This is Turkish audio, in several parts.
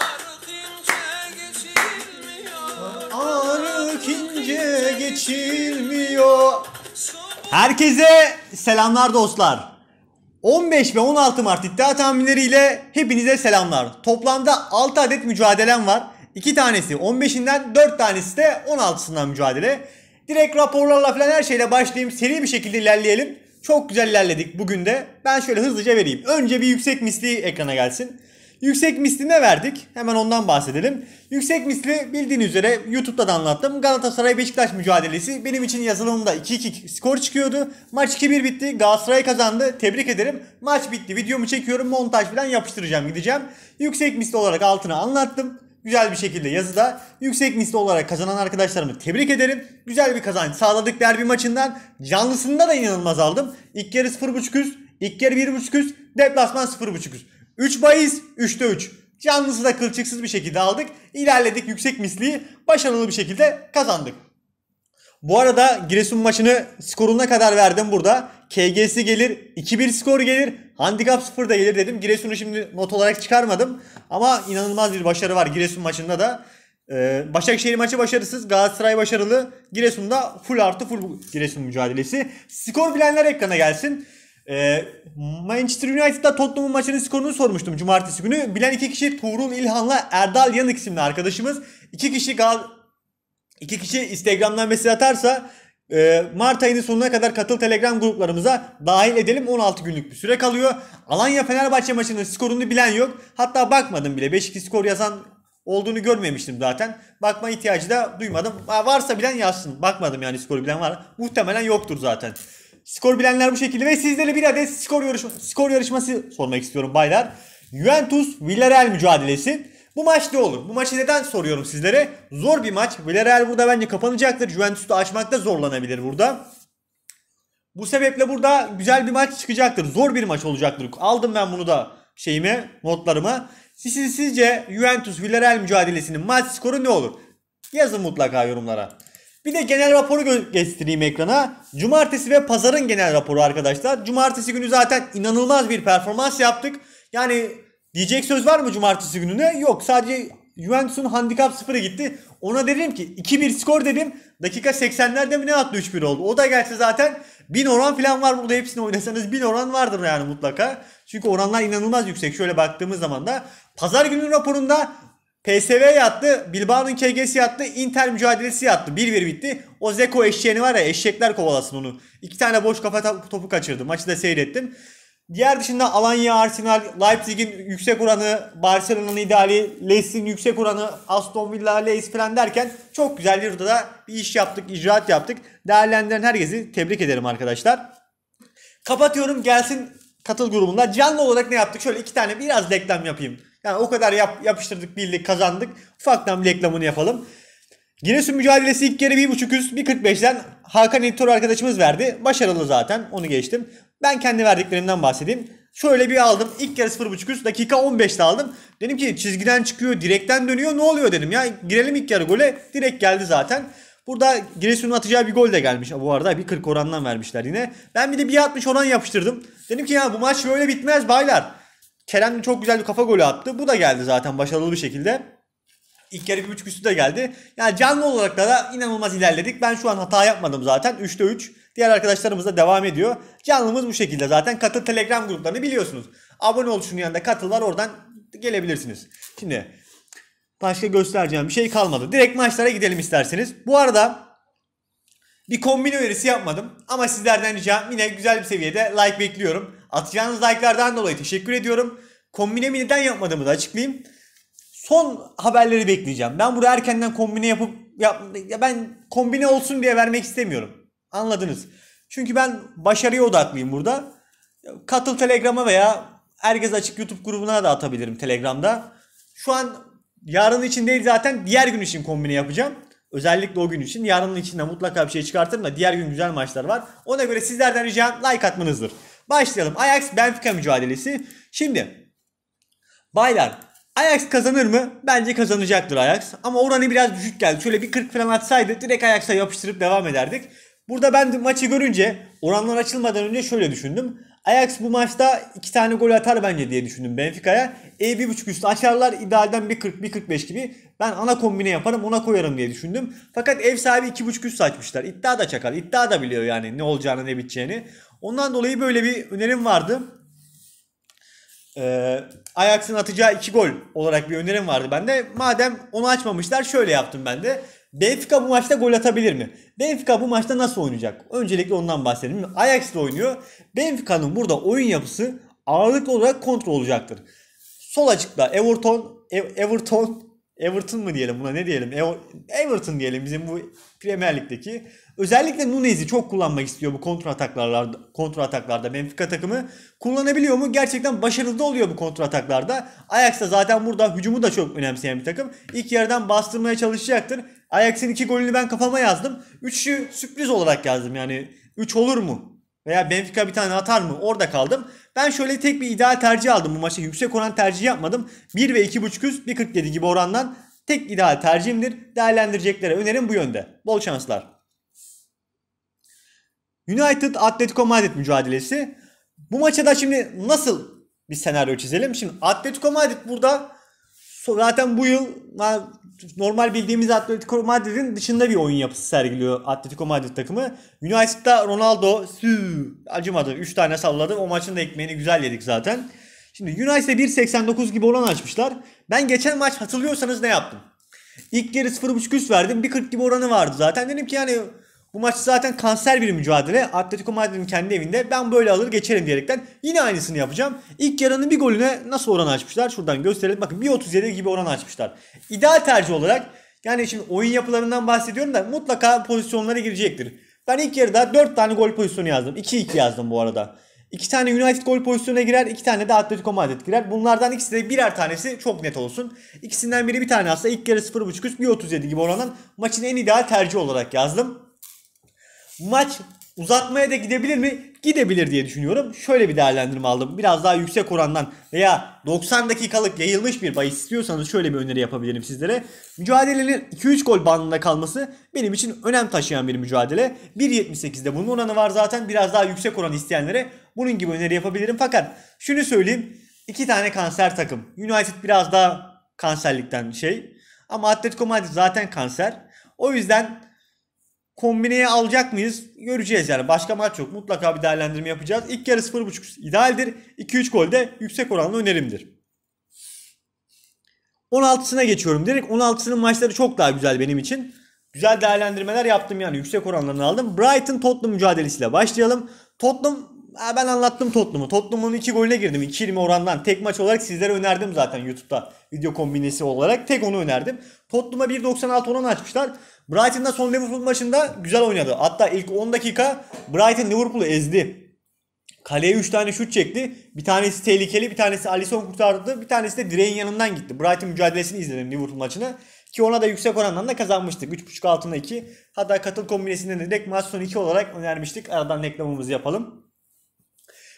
Arık ince geçilmiyor. Herkese selamlar dostlar. 15 ve 16 Mart iddia tahminleriyle hepinize selamlar. Toplamda 6 adet mücadelem var. 2 tanesi 15'inden 4 tanesi de 16'sından mücadele. Direkt raporlarla falan her şeyle başlayayım. Seri bir şekilde ilerleyelim. Çok güzel ilerledik bugün de. Ben şöyle hızlıca vereyim. Önce bir yüksek misli ekrana gelsin. Yüksek misli ne verdik? Hemen ondan bahsedelim. Yüksek misli bildiğiniz üzere YouTube'da da anlattım. Galatasaray Beşiktaş mücadelesi benim için yazılımda 2-2 skor çıkıyordu. Maç 2-1 bitti. Galatasaray kazandı. Tebrik ederim. Maç bitti. Videomu çekiyorum. Montaj falan yapıştıracağım gideceğim. Yüksek misli olarak altını anlattım güzel bir şekilde yazıda yüksek misli olarak kazanan arkadaşlarımı tebrik ederim. Güzel bir kazanç sağladık derbi maçından. Canlısında da inanılmaz aldım. İlk yarı 0.5 üst, ilk yarı 1.5 üst, deplasman 0.5 üst. 3 bahis 3'te 3. Canlısı da kılçıksız bir şekilde aldık. İlerledik yüksek misliği başarılı bir şekilde kazandık. Bu arada Giresun maçını skoruna kadar verdim burada. KG'si gelir, 2-1 skor gelir, handikap 0 da gelir dedim. Giresun'u şimdi not olarak çıkarmadım. Ama inanılmaz bir başarı var Giresun maçında da. Ee, Başakşehir maçı başarısız, Galatasaray başarılı. Giresun'da full artı full Giresun mücadelesi. Skor bilenler ekrana gelsin. E, Manchester United'da Tottenham maçının skorunu sormuştum cumartesi günü. Bilen iki kişi Tuğrul İlhan'la Erdal Yanık isimli arkadaşımız. İki kişi Gal iki kişi Instagram'dan mesaj atarsa e, Mart ayının sonuna kadar katıl Telegram gruplarımıza dahil edelim. 16 günlük bir süre kalıyor. Alanya Fenerbahçe maçının skorunu bilen yok. Hatta bakmadım bile. 5-2 skor yazan olduğunu görmemiştim zaten. Bakma ihtiyacı da duymadım. Varsa bilen yazsın. Bakmadım yani skoru bilen var. Muhtemelen yoktur zaten. Skor bilenler bu şekilde ve sizlere bir adet skor, yarışma, skor yarışması sormak istiyorum baylar. Juventus Villarreal mücadelesi. Bu maç ne olur? Bu maçı neden soruyorum sizlere? Zor bir maç. Villarreal burada bence kapanacaktır. Juventus da açmakta zorlanabilir burada. Bu sebeple burada güzel bir maç çıkacaktır. Zor bir maç olacaktır. Aldım ben bunu da şeyime, notlarıma. Siz, sizce Juventus Villarreal mücadelesinin maç skoru ne olur? Yazın mutlaka yorumlara. Bir de genel raporu göstereyim ekrana. Cumartesi ve pazarın genel raporu arkadaşlar. Cumartesi günü zaten inanılmaz bir performans yaptık. Yani diyecek söz var mı cumartesi gününe? Yok sadece Juventus'un handikap 0'a gitti. Ona dedim ki 2-1 skor dedim. Dakika 80'lerde mi ne attı 3-1 oldu. O da gelse zaten 1000 oran falan var burada hepsini oynasanız 1000 oran vardır yani mutlaka. Çünkü oranlar inanılmaz yüksek. Şöyle baktığımız zaman da pazar günü raporunda PSV yattı, Bilbao'nun KG'si yattı, Inter mücadelesi yattı. 1-1 bitti. O Zeko eşeğini var ya eşekler kovalasın onu. İki tane boş kafa topu kaçırdım, Maçı da seyrettim. Diğer dışında Alanya, Arsenal, Leipzig'in yüksek oranı, Barcelona'nın ideali, Leicester'in yüksek oranı, Aston Villa, Leeds falan derken çok güzel bir da bir iş yaptık, icraat yaptık. Değerlendiren herkesi tebrik ederim arkadaşlar. Kapatıyorum gelsin katıl grubunda. Canlı olarak ne yaptık? Şöyle iki tane biraz reklam yapayım. Yani o kadar yap, yapıştırdık birlik kazandık. Ufaktan bir reklamını yapalım. Giresun mücadelesi ilk kere 1.5 üst 1.45'den Hakan Editör arkadaşımız verdi. Başarılı zaten onu geçtim. Ben kendi verdiklerimden bahsedeyim. Şöyle bir aldım. İlk kere 0.5 üst dakika 15'te aldım. Dedim ki çizgiden çıkıyor direkten dönüyor ne oluyor dedim ya. Girelim ilk yarı gole direkt geldi zaten. Burada Giresun'un atacağı bir gol de gelmiş. Bu arada 1.40 orandan vermişler yine. Ben bir de 1.60 oran yapıştırdım. Dedim ki ya bu maç böyle bitmez baylar. Kerem çok güzel bir kafa golü attı. Bu da geldi zaten başarılı bir şekilde. İlk yarı bir buçuk üstü de geldi. Yani canlı olarak da inanılmaz ilerledik. Ben şu an hata yapmadım zaten. 3'te 3. Diğer arkadaşlarımız da devam ediyor. Canlımız bu şekilde zaten. Katıl Telegram gruplarını biliyorsunuz. Abone ol şunun yanında katıl oradan gelebilirsiniz. Şimdi başka göstereceğim bir şey kalmadı. Direkt maçlara gidelim isterseniz. Bu arada bir kombin önerisi yapmadım ama sizlerden ricam yine güzel bir seviyede like bekliyorum. Atacağınız like'lardan dolayı teşekkür ediyorum. Kombine miniden yapmadığımı da açıklayayım. Son haberleri bekleyeceğim. Ben burada erkenden kombine yapıp yap, ya ben kombine olsun diye vermek istemiyorum. Anladınız. Çünkü ben başarıya odaklıyım burada. Katıl Telegram'a veya Herkes Açık YouTube grubuna da atabilirim Telegram'da. Şu an yarın için değil zaten diğer gün için kombine yapacağım. Özellikle o gün için. Yarının içinde mutlaka bir şey çıkartırım da diğer gün güzel maçlar var. Ona göre sizlerden ricam like atmanızdır. Başlayalım. Ajax Benfica mücadelesi. Şimdi baylar Ajax kazanır mı? Bence kazanacaktır Ajax. Ama oranı biraz düşük geldi. Şöyle bir 40 falan atsaydı direkt Ajax'a yapıştırıp devam ederdik. Burada ben maçı görünce oranlar açılmadan önce şöyle düşündüm. Ajax bu maçta iki tane gol atar bence diye düşündüm Benfica'ya. E buçuk üstü açarlar idealden 1.40 1.45 gibi. Ben ana kombine yaparım ona koyarım diye düşündüm. Fakat ev sahibi iki buçuk üstü açmışlar. İddia da çakar. İddia da biliyor yani ne olacağını ne biteceğini. Ondan dolayı böyle bir önerim vardı. Ee, Ajax'ın atacağı iki gol olarak bir önerim vardı bende. Madem onu açmamışlar şöyle yaptım ben de. Benfica bu maçta gol atabilir mi? Benfica bu maçta nasıl oynayacak? Öncelikle ondan bahsedelim. Ajax ile oynuyor. Benfica'nın burada oyun yapısı ağırlıklı olarak kontrol olacaktır. Sol açıkta Everton, e, Everton, Everton mı diyelim buna ne diyelim? E, Everton diyelim bizim bu Premier Lig'deki. Özellikle Nunez'i çok kullanmak istiyor bu kontrol ataklarda, kontrol ataklarda Benfica takımı. Kullanabiliyor mu? Gerçekten başarılı da oluyor bu kontrol ataklarda. Ajax da zaten burada hücumu da çok önemseyen bir takım. İlk yerden bastırmaya çalışacaktır. Ajax'in iki golünü ben kafama yazdım. üçü sürpriz olarak yazdım yani. üç olur mu? Veya Benfica bir tane atar mı? Orada kaldım. Ben şöyle tek bir ideal tercih aldım bu maçta. Yüksek oran tercihi yapmadım. 1 ve 2.5 üst 1.47 gibi orandan tek ideal tercihimdir. Değerlendireceklere önerim bu yönde. Bol şanslar. United Atletico Madrid mücadelesi. Bu maça da şimdi nasıl bir senaryo çizelim? Şimdi Atletico Madrid burada zaten bu yıl normal bildiğimiz Atletico Madrid'in dışında bir oyun yapısı sergiliyor Atletico Madrid takımı. United'da Ronaldo sü acımadı. 3 tane salladı. O maçın da ekmeğini güzel yedik zaten. Şimdi United'e 1.89 gibi olan açmışlar. Ben geçen maç hatırlıyorsanız ne yaptım? İlk yarı 0.5 üst verdim. 1.40 gibi oranı vardı zaten. Dedim ki yani bu maç zaten kanser bir mücadele. Atletico Madrid'in kendi evinde ben böyle alır geçerim diyerekten yine aynısını yapacağım. İlk yarının bir golüne nasıl oran açmışlar? Şuradan gösterelim. Bakın 1.37 gibi oran açmışlar. İdeal tercih olarak yani şimdi oyun yapılarından bahsediyorum da mutlaka pozisyonlara girecektir. Ben ilk yarıda 4 tane gol pozisyonu yazdım. 2-2 yazdım bu arada. 2 tane United gol pozisyonuna girer, 2 tane de Atletico Madrid girer. Bunlardan ikisi de birer tanesi çok net olsun. İkisinden biri bir tane aslında ilk yarı 0.5 üst 1.37 gibi oranın maçın en ideal tercih olarak yazdım. Maç uzatmaya da gidebilir mi? Gidebilir diye düşünüyorum. Şöyle bir değerlendirme aldım. Biraz daha yüksek orandan veya 90 dakikalık yayılmış bir bahis istiyorsanız şöyle bir öneri yapabilirim sizlere. Mücadelenin 2-3 gol bandında kalması benim için önem taşıyan bir mücadele. 1.78'de bunun oranı var zaten. Biraz daha yüksek oran isteyenlere bunun gibi öneri yapabilirim. Fakat şunu söyleyeyim. İki tane kanser takım. United biraz daha kanserlikten şey. Ama Atletico Madrid zaten kanser. O yüzden kombineye alacak mıyız? Göreceğiz yani. Başka maç yok. Mutlaka bir değerlendirme yapacağız. İlk yarı 0.5 idealdir. 2-3 gol de yüksek oranlı önerimdir. 16'sına geçiyorum. Direkt 16'sının maçları çok daha güzel benim için. Güzel değerlendirmeler yaptım yani. Yüksek oranlarını aldım. Brighton Tottenham mücadelesiyle başlayalım. Tottenham ben anlattım Tottenham'ı. Tottenham'ın 2 golüne girdim. 2-20 orandan. Tek maç olarak sizlere önerdim zaten YouTube'da video kombinesi olarak. Tek onu önerdim. Tottenham'a 1.96 oran açmışlar. Brighton'da son Liverpool maçında güzel oynadı. Hatta ilk 10 dakika Brighton Liverpool'u ezdi. Kaleye 3 tane şut çekti. Bir tanesi tehlikeli, bir tanesi Alisson kurtardı, bir tanesi de direğin yanından gitti. Brighton mücadelesini izledim Liverpool maçını. Ki ona da yüksek orandan da kazanmıştık. 3.5 altında 2. Hatta katıl kombinesinde de direkt maç son 2 olarak önermiştik. Aradan reklamımızı yapalım.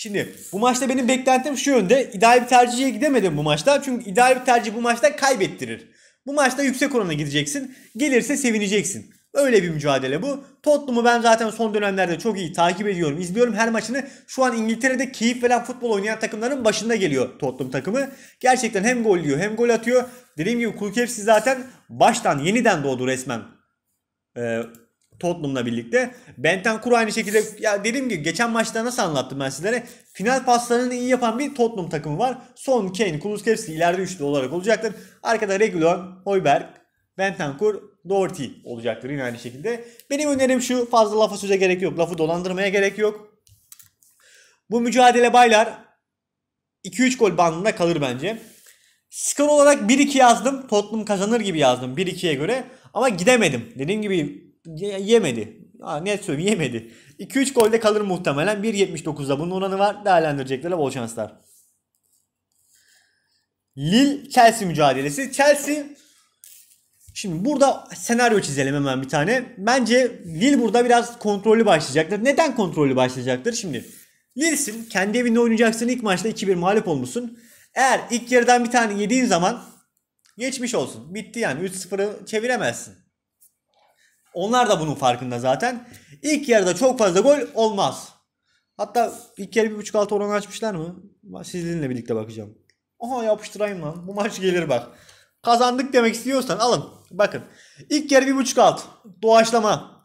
Şimdi bu maçta benim beklentim şu yönde. İdeal bir tercihe gidemedim bu maçta. Çünkü ideal bir tercih bu maçta kaybettirir. Bu maçta yüksek orana gideceksin. Gelirse sevineceksin. Öyle bir mücadele bu. Tottenham'ı ben zaten son dönemlerde çok iyi takip ediyorum. izliyorum her maçını. Şu an İngiltere'de keyif veren futbol oynayan takımların başında geliyor Tottenham takımı. Gerçekten hem gol yiyor hem gol atıyor. Dediğim gibi Kulkevsi zaten baştan yeniden doğdu resmen. Ee, Tottenham'la birlikte. Bentancur aynı şekilde ya dedim ki geçen maçta nasıl anlattım ben sizlere. Final paslarını iyi yapan bir Tottenham takımı var. Son, Kane, Kulusevski ileride üçlü olarak olacaktır. Arkada Regulon, Hoiberg, Bentancur, Doherty olacaktır yine aynı şekilde. Benim önerim şu fazla lafa söze gerek yok. Lafı dolandırmaya gerek yok. Bu mücadele baylar 2-3 gol bandında kalır bence. Skor olarak 1-2 yazdım. Tottenham kazanır gibi yazdım 1-2'ye göre. Ama gidemedim. Dediğim gibi yemedi. Ha, net söyleyeyim yemedi. 2-3 golde kalır muhtemelen. 1.79'da bunun oranı var. Değerlendirecekler bol şanslar. Lil Chelsea mücadelesi. Chelsea Şimdi burada senaryo çizelim hemen bir tane. Bence Lil burada biraz kontrollü başlayacaktır. Neden kontrollü başlayacaktır? Şimdi Lilsin kendi evinde oynayacaksın İlk maçta 2-1 mağlup olmuşsun. Eğer ilk yarıdan bir tane yediğin zaman geçmiş olsun. Bitti yani 3-0'ı çeviremezsin. Onlar da bunun farkında zaten. İlk yarıda çok fazla gol olmaz. Hatta ilk yarı 1.5 altı oranı açmışlar mı? Sizinle birlikte bakacağım. Aha yapıştırayım lan. Bu maç gelir bak. Kazandık demek istiyorsan alın. Bakın. İlk yarı 1.5 alt. Doğaçlama.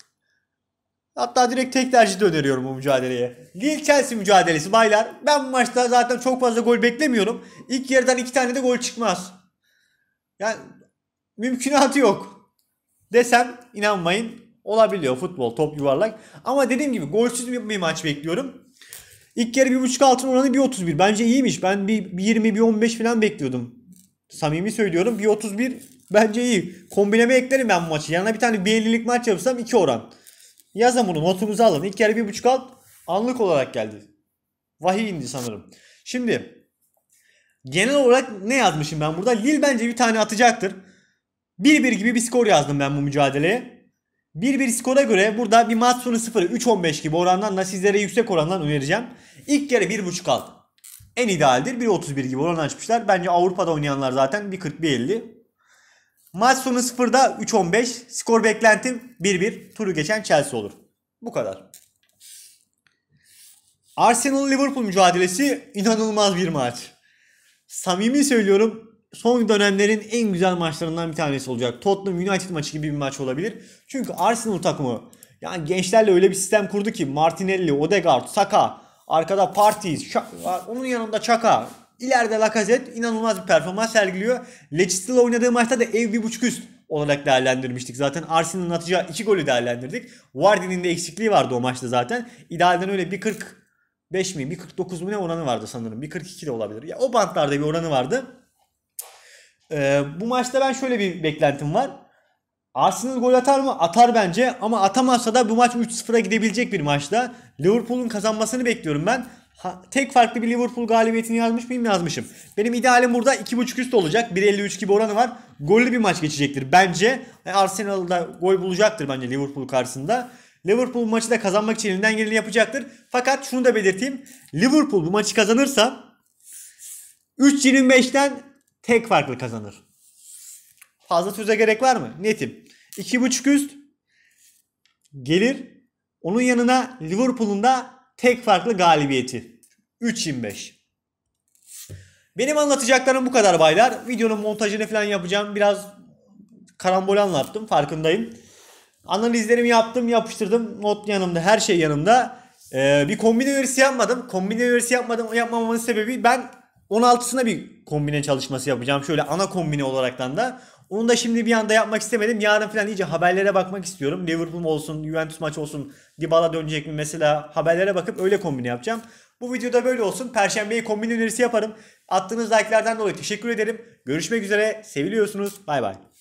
Hatta direkt tek tercih de öneriyorum bu mücadeleye. Lille Chelsea mücadelesi baylar. Ben bu maçta zaten çok fazla gol beklemiyorum. İlk yarıdan iki tane de gol çıkmaz. Yani mümkünatı yok desem inanmayın olabiliyor futbol top yuvarlak. Ama dediğim gibi golsüz bir, bir maç bekliyorum. İlk yarı 1.5 altın oranı 1.31. Bence iyiymiş. Ben bir, 20 15 falan bekliyordum. Samimi söylüyorum 1.31 bence iyi. Kombineme eklerim ben bu maçı. Yanına bir tane 1.50'lik maç yapsam 2 oran. Yazın bunu notunuzu alın. İlk yarı 1.5 alt anlık olarak geldi. Vahiy indi sanırım. Şimdi genel olarak ne yazmışım ben burada? Lil bence bir tane atacaktır. 1-1 gibi bir skor yazdım ben bu mücadeleye. 1-1 skora göre burada bir maç sonu 0'ı 3-15 gibi orandan da sizlere yüksek orandan önereceğim. İlk yarı 1.5 alt. En idealdir. 1.31 gibi oran açmışlar. Bence Avrupa'da oynayanlar zaten 1.40-1.50. Maç sonu 0'da 3-15. Skor beklentim 1-1. Turu geçen Chelsea olur. Bu kadar. Arsenal-Liverpool mücadelesi inanılmaz bir maç. Samimi söylüyorum son dönemlerin en güzel maçlarından bir tanesi olacak. Tottenham United maçı gibi bir maç olabilir. Çünkü Arsenal takımı yani gençlerle öyle bir sistem kurdu ki Martinelli, Odegaard, Saka, arkada Partiz, onun yanında Chaka, ileride Lacazette inanılmaz bir performans sergiliyor. Leicester'la oynadığı maçta da ev bir buçuk üst olarak değerlendirmiştik. Zaten Arsenal'ın atacağı iki golü değerlendirdik. Vardy'nin de eksikliği vardı o maçta zaten. İdealden öyle bir 45 mi 49 mu ne oranı vardı sanırım. 42 de olabilir. Ya o bantlarda bir oranı vardı. Ee, bu maçta ben şöyle bir beklentim var. Arsenal gol atar mı? Atar bence ama atamazsa da bu maç 3-0'a gidebilecek bir maçta. Liverpool'un kazanmasını bekliyorum ben. Ha, tek farklı bir Liverpool galibiyetini yazmış mıyım yazmışım. Benim idealim burada 2.5 üst olacak. 1.53 gibi oranı var. Gollü bir maç geçecektir bence. E, Arsenal'da gol bulacaktır bence Liverpool karşısında. Liverpool maçı da kazanmak için elinden geleni yapacaktır. Fakat şunu da belirteyim. Liverpool bu maçı kazanırsa 3.25'ten tek farklı kazanır. Fazla söze gerek var mı? Netim. 2.5 üst gelir. Onun yanına Liverpool'un da tek farklı galibiyeti. 3.25. Benim anlatacaklarım bu kadar baylar. Videonun montajını falan yapacağım. Biraz karambol anlattım farkındayım. Analizlerimi yaptım, yapıştırdım. Not yanımda, her şey yanımda. Ee, bir kombine verisi yapmadım. Kombine verisi yapmadım, yapmamamın sebebi ben 16'sına bir kombine çalışması yapacağım. Şöyle ana kombine olaraktan da. Onu da şimdi bir anda yapmak istemedim. Yarın falan iyice haberlere bakmak istiyorum. Liverpool olsun, Juventus maç olsun, Dybala dönecek mi mesela haberlere bakıp öyle kombine yapacağım. Bu videoda böyle olsun. Perşembeyi kombin önerisi yaparım. Attığınız like'lerden dolayı teşekkür ederim. Görüşmek üzere. Seviliyorsunuz. Bay bay.